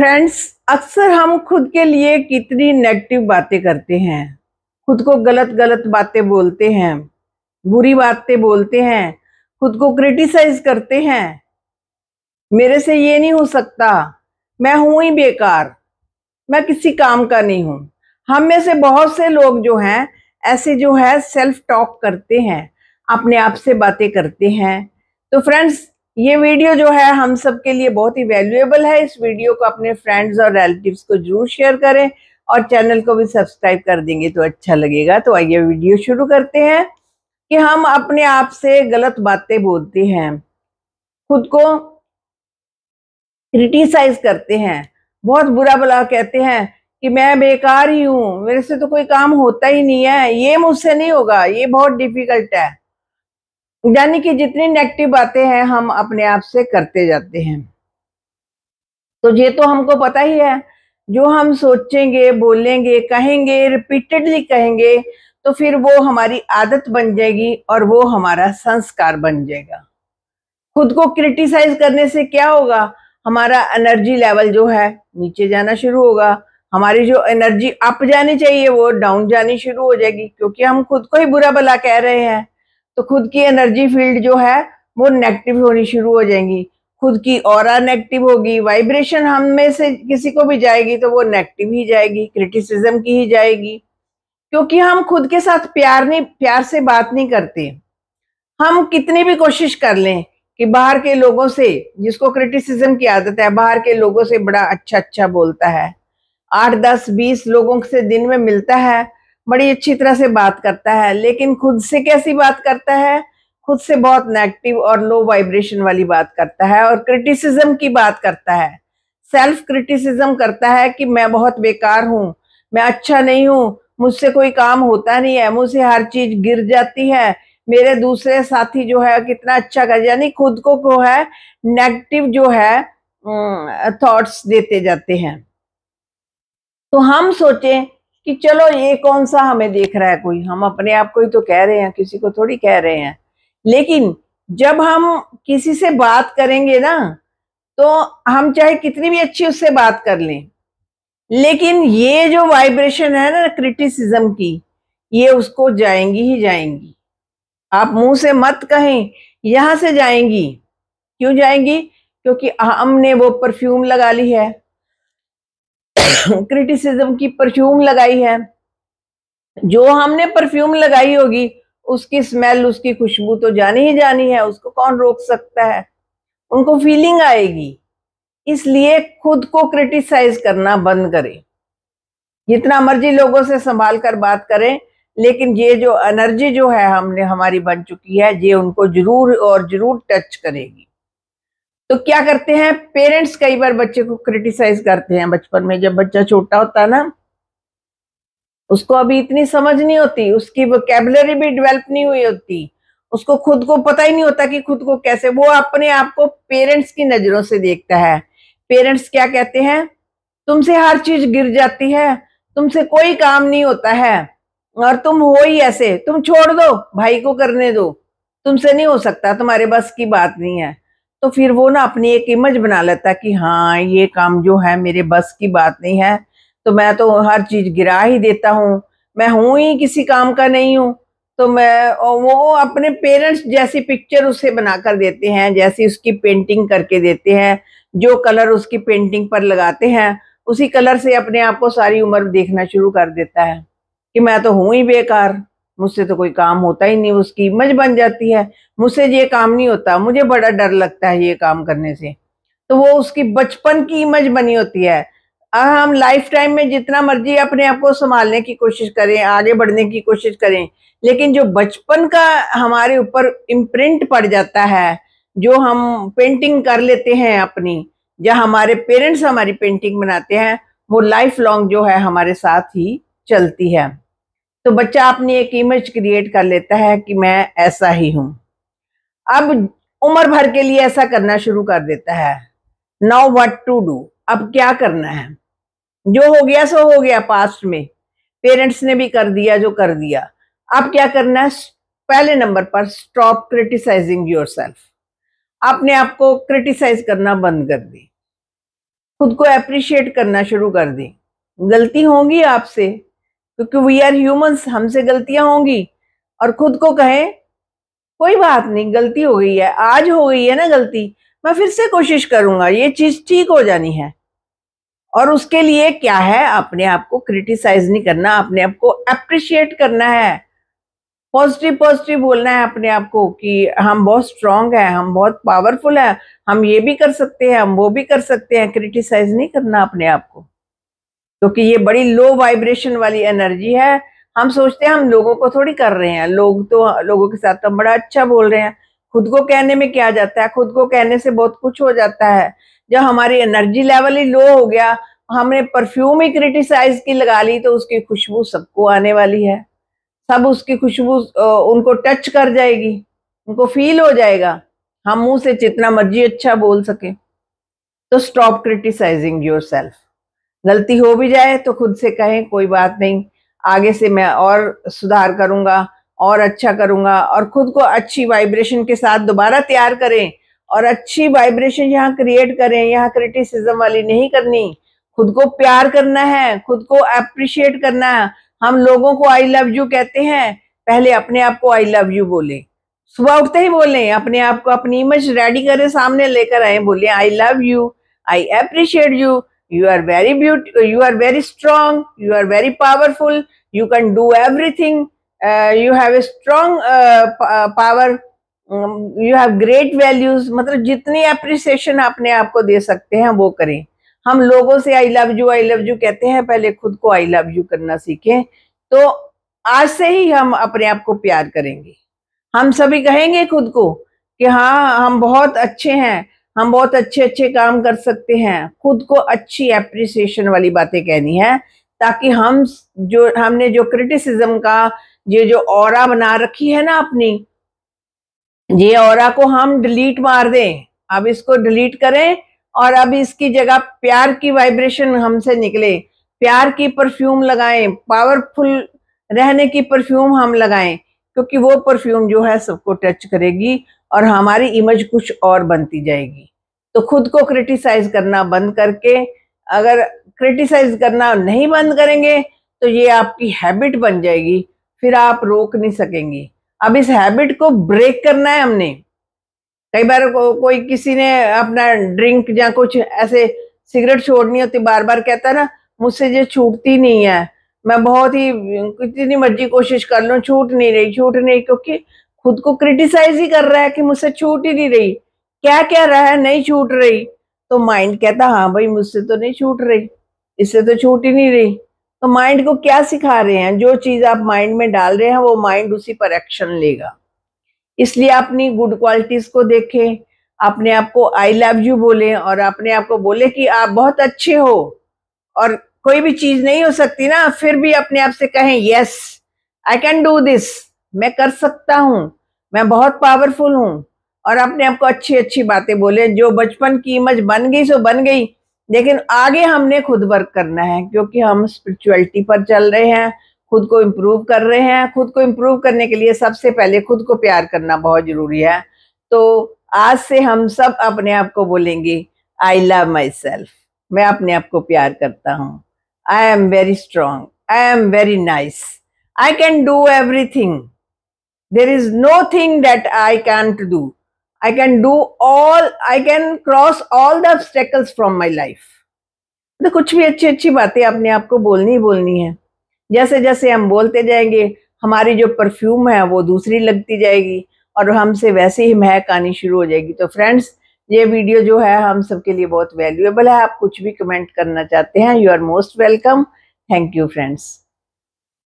Friends अक्सर हम खुद के लिए कितनी नेगेटिव बातें करते हैं खुद को गलत गलत बातें बोलते हैं बुरी बातें बोलते हैं खुद को क्रिटिसाइज करते हैं मेरे से ये नहीं हो सकता मैं हूं ही बेकार मैं किसी काम का नहीं हूं हम में से बहुत से लोग जो हैं ऐसे जो है सेल्फ टॉक करते हैं अपने आप से बातें करते हैं तो फ्रेंड्स ये वीडियो जो है हम सब के लिए बहुत ही वैल्यूएबल है इस वीडियो को अपने फ्रेंड्स और रिलेटिव्स को जरूर शेयर करें और चैनल को भी सब्सक्राइब कर देंगे तो अच्छा लगेगा तो आइए वीडियो शुरू करते हैं कि हम अपने आप से गलत बातें बोलते हैं खुद को क्रिटिसाइज करते हैं बहुत बुरा भला कहते हैं कि मैं बेकार ही हूँ मेरे से तो कोई काम होता ही नहीं है ये मुझसे नहीं होगा ये बहुत डिफिकल्ट है यानी कि जितनी नेगेटिव बातें हैं हम अपने आप से करते जाते हैं तो ये तो हमको पता ही है जो हम सोचेंगे बोलेंगे कहेंगे रिपीटेडली कहेंगे तो फिर वो हमारी आदत बन जाएगी और वो हमारा संस्कार बन जाएगा खुद को क्रिटिसाइज करने से क्या होगा हमारा एनर्जी लेवल जो है नीचे जाना शुरू होगा हमारी जो एनर्जी अप जानी चाहिए वो डाउन जानी शुरू हो जाएगी क्योंकि हम खुद को ही बुरा भला कह रहे हैं तो खुद की एनर्जी फील्ड जो है वो नेगेटिव होनी शुरू हो जाएंगी खुद की और नेगेटिव होगी वाइब्रेशन हम में से किसी को भी जाएगी तो वो नेगेटिव ही जाएगी क्रिटिसिज्म की ही जाएगी क्योंकि हम खुद के साथ प्यार नहीं प्यार से बात नहीं करते हम कितनी भी कोशिश कर लें कि बाहर के लोगों से जिसको क्रिटिसिज्म की आदत है बाहर के लोगों से बड़ा अच्छा अच्छा बोलता है आठ दस बीस लोगों से दिन में मिलता है बड़ी अच्छी तरह से बात करता है लेकिन खुद से कैसी बात करता है खुद से बहुत नेगेटिव और लो वाइब्रेशन वाली बात करता है और क्रिटिसिज्म की बात करता है सेल्फ क्रिटिसिज्म करता है कि मैं बहुत बेकार हूँ मैं अच्छा नहीं हूँ मुझसे कोई काम होता नहीं है मुझसे हर चीज गिर जाती है मेरे दूसरे साथी जो है कितना अच्छा कर यानी खुद को को है नेगेटिव जो है थॉट्स देते जाते हैं तो हम सोचें कि चलो ये कौन सा हमें देख रहा है कोई हम अपने आप को ही तो कह रहे हैं किसी को थोड़ी कह रहे हैं लेकिन जब हम किसी से बात करेंगे ना तो हम चाहे कितनी भी अच्छी उससे बात कर लें लेकिन ये जो वाइब्रेशन है ना क्रिटिसिज्म की ये उसको जाएंगी ही जाएंगी आप मुंह से मत कहें यहां से जाएंगी क्यों जाएंगी क्योंकि हमने वो परफ्यूम लगा ली है क्रिटिसिज्म की परफ्यूम लगाई है जो हमने परफ्यूम लगाई होगी उसकी स्मेल उसकी खुशबू तो जानी ही जानी है उसको कौन रोक सकता है उनको फीलिंग आएगी इसलिए खुद को क्रिटिसाइज करना बंद करें जितना मर्जी लोगों से संभाल कर बात करें लेकिन ये जो एनर्जी जो है हमने हमारी बन चुकी है ये उनको जरूर और जरूर टच करेगी तो क्या करते हैं पेरेंट्स कई बार बच्चे को क्रिटिसाइज करते हैं बचपन में जब बच्चा छोटा होता है ना उसको अभी इतनी समझ नहीं होती उसकी वोकेबलरी भी डेवलप नहीं हुई होती उसको खुद को पता ही नहीं होता कि खुद को कैसे वो अपने आप को पेरेंट्स की नजरों से देखता है पेरेंट्स क्या कहते हैं तुमसे हर चीज गिर जाती है तुमसे कोई काम नहीं होता है और तुम हो ही ऐसे तुम छोड़ दो भाई को करने दो तुमसे नहीं हो सकता तुम्हारे बस की बात नहीं है तो फिर वो ना अपनी एक इमेज बना लेता है कि हाँ ये काम जो है मेरे बस की बात नहीं है तो मैं तो हर चीज़ गिरा ही देता हूँ मैं हूँ ही किसी काम का नहीं हूँ तो मैं वो अपने पेरेंट्स जैसी पिक्चर उसे बनाकर देते हैं जैसी उसकी पेंटिंग करके देते हैं जो कलर उसकी पेंटिंग पर लगाते हैं उसी कलर से अपने आप को सारी उम्र देखना शुरू कर देता है कि मैं तो हूँ ही बेकार मुझसे तो कोई काम होता ही नहीं उसकी इमेज बन जाती है मुझसे ये काम नहीं होता मुझे बड़ा डर लगता है ये काम करने से तो वो उसकी बचपन की इमेज बनी होती है हम लाइफ टाइम में जितना मर्जी अपने आप को संभालने की कोशिश करें आगे बढ़ने की कोशिश करें लेकिन जो बचपन का हमारे ऊपर इम्प्रिंट पड़ जाता है जो हम पेंटिंग कर लेते हैं अपनी या हमारे पेरेंट्स हमारी पेंटिंग बनाते हैं वो लाइफ लॉन्ग जो है हमारे साथ ही चलती है तो बच्चा अपनी एक इमेज क्रिएट कर लेता है कि मैं ऐसा ही हूं अब उम्र भर के लिए ऐसा करना शुरू कर देता है नाउ वट टू डू अब क्या करना है जो हो गया सो हो गया पास्ट में पेरेंट्स ने भी कर दिया जो कर दिया अब क्या करना है पहले नंबर पर स्टॉप क्रिटिसाइजिंग योर सेल्फ अपने आप को क्रिटिसाइज करना बंद कर दें खुद को अप्रिशिएट करना शुरू कर दें गलती होंगी आपसे क्योंकि वी आर ह्यूमंस हमसे गलतियां होंगी और खुद को कहें कोई बात नहीं गलती हो गई है आज हो गई है ना गलती मैं फिर से कोशिश करूंगा ये चीज ठीक हो जानी है और उसके लिए क्या है अपने आप को क्रिटिसाइज नहीं करना अपने आप को अप्रिशिएट करना है पॉजिटिव पॉजिटिव बोलना है अपने आप को कि हम बहुत स्ट्रांग है हम बहुत पावरफुल है हम ये भी कर सकते हैं हम वो भी कर सकते हैं क्रिटिसाइज नहीं करना अपने आप को क्योंकि तो ये बड़ी लो वाइब्रेशन वाली एनर्जी है हम सोचते हैं हम लोगों को थोड़ी कर रहे हैं लोग तो लोगों के साथ तो बड़ा अच्छा बोल रहे हैं खुद को कहने में क्या जाता है खुद को कहने से बहुत कुछ हो जाता है जब हमारी एनर्जी लेवल ही लो हो गया हमने परफ्यूम ही क्रिटिसाइज की लगा ली तो उसकी खुशबू सबको आने वाली है सब उसकी खुशबू उनको टच कर जाएगी उनको फील हो जाएगा हम मुंह से जितना मर्जी अच्छा बोल सके तो स्टॉप क्रिटिसाइजिंग योर सेल्फ गलती हो भी जाए तो खुद से कहें कोई बात नहीं आगे से मैं और सुधार करूंगा और अच्छा करूँगा और खुद को अच्छी वाइब्रेशन के साथ दोबारा तैयार करें और अच्छी वाइब्रेशन यहाँ क्रिएट करें यहाँ क्रिटिसिज्म वाली नहीं करनी खुद को प्यार करना है खुद को अप्रिशिएट करना है हम लोगों को आई लव यू कहते हैं पहले अपने आप को आई लव यू बोले सुबह उठते ही बोले अपने आप को अपनी इमेज रेडी करें सामने लेकर आए बोले I love you I appreciate you you are very beautiful you are very strong you are very powerful you can do everything uh, you have a strong uh, power um, you have great values मतलब जितनी appreciation अपने आप को दे सकते हैं वो करें हम लोगों से I love you I love you कहते हैं पहले खुद को आई लव यू करना सीखें तो आज से ही हम अपने आप को प्यार करेंगे हम सभी कहेंगे खुद को कि हाँ हम बहुत अच्छे हैं हम बहुत अच्छे अच्छे काम कर सकते हैं खुद को अच्छी एप्रिसिएशन वाली बातें कहनी है ताकि हम जो हमने जो क्रिटिसिज्म का ये जो और बना रखी है ना अपनी ये और को हम डिलीट मार दें अब इसको डिलीट करें और अब इसकी जगह प्यार की वाइब्रेशन हमसे निकले प्यार की परफ्यूम लगाएं पावरफुल रहने की परफ्यूम हम लगाएं क्योंकि वो परफ्यूम जो है सबको टच करेगी और हमारी इमेज कुछ और बनती जाएगी तो खुद को क्रिटिसाइज करना बंद करके अगर क्रिटिसाइज करना नहीं बंद करेंगे तो ये आपकी हैबिट बन जाएगी फिर आप रोक नहीं सकेंगे अब इस हैबिट को ब्रेक करना है हमने कई बार को, कोई किसी ने अपना ड्रिंक या कुछ ऐसे सिगरेट छोड़नी होती बार बार कहता है ना मुझसे ये छूटती नहीं है मैं बहुत ही कितनी मर्जी कोशिश कर लूँ छूट नहीं रही छूट नहीं क्योंकि खुद को क्रिटिसाइज ही कर रहा है कि मुझसे छूट ही नहीं रही क्या कह रहा है नहीं छूट रही तो माइंड कहता हाँ भाई मुझसे तो नहीं छूट रही इससे तो छूट ही नहीं रही तो माइंड को क्या सिखा रहे हैं जो चीज आप माइंड में डाल रहे हैं वो माइंड उसी पर एक्शन लेगा इसलिए अपनी गुड क्वालिटीज को देखें अपने आप को आई लव यू बोले और अपने आप को बोले कि आप बहुत अच्छे हो और कोई भी चीज नहीं हो सकती ना फिर भी अपने आप से कहें yes I can do this मैं कर सकता हूँ मैं बहुत पावरफुल हूँ और अपने आप को अच्छी अच्छी बातें बोले जो बचपन की इमज बन गई सो बन गई लेकिन आगे हमने खुद वर्क करना है क्योंकि हम स्पिरिचुअलिटी पर चल रहे हैं खुद को इम्प्रूव कर रहे हैं खुद को इम्प्रूव करने के लिए सबसे पहले खुद को प्यार करना बहुत ज़रूरी है तो आज से हम सब अपने आप को बोलेंगे आई लव माई सेल्फ मैं अपने आप को प्यार करता हूँ I am very strong I am very nice I can do everything there is no thing that I can't do. I can do all, I can cross all the obstacles from my life. तो कुछ भी अच्छी अच्छी बातें अपने आप को बोलनी ही बोलनी है जैसे जैसे हम बोलते जाएंगे हमारी जो परफ्यूम है वो दूसरी लगती जाएगी और हमसे वैसे ही महक आनी शुरू हो जाएगी तो फ्रेंड्स ये वीडियो जो है हम सबके लिए बहुत वैल्यूएबल है आप कुछ भी कमेंट करना चाहते हैं you are most welcome thank you friends